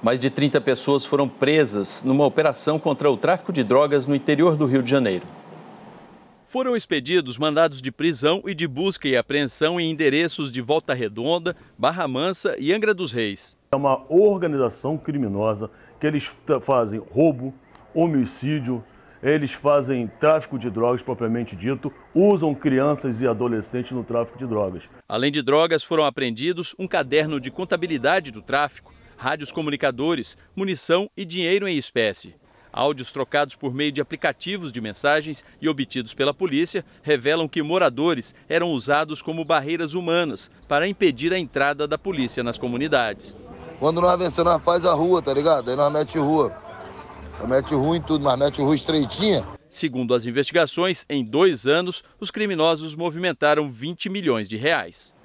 Mais de 30 pessoas foram presas numa operação contra o tráfico de drogas no interior do Rio de Janeiro. Foram expedidos mandados de prisão e de busca e apreensão em endereços de Volta Redonda, Barra Mansa e Angra dos Reis. É uma organização criminosa que eles fazem roubo, homicídio, eles fazem tráfico de drogas propriamente dito, usam crianças e adolescentes no tráfico de drogas. Além de drogas, foram apreendidos um caderno de contabilidade do tráfico, rádios comunicadores, munição e dinheiro em espécie. Áudios trocados por meio de aplicativos de mensagens e obtidos pela polícia revelam que moradores eram usados como barreiras humanas para impedir a entrada da polícia nas comunidades. Quando nós vencemos, nós faz a rua, tá ligado? Aí nós mete rua. Nós mete rua em tudo, mas mete rua estreitinha. Segundo as investigações, em dois anos, os criminosos movimentaram 20 milhões de reais.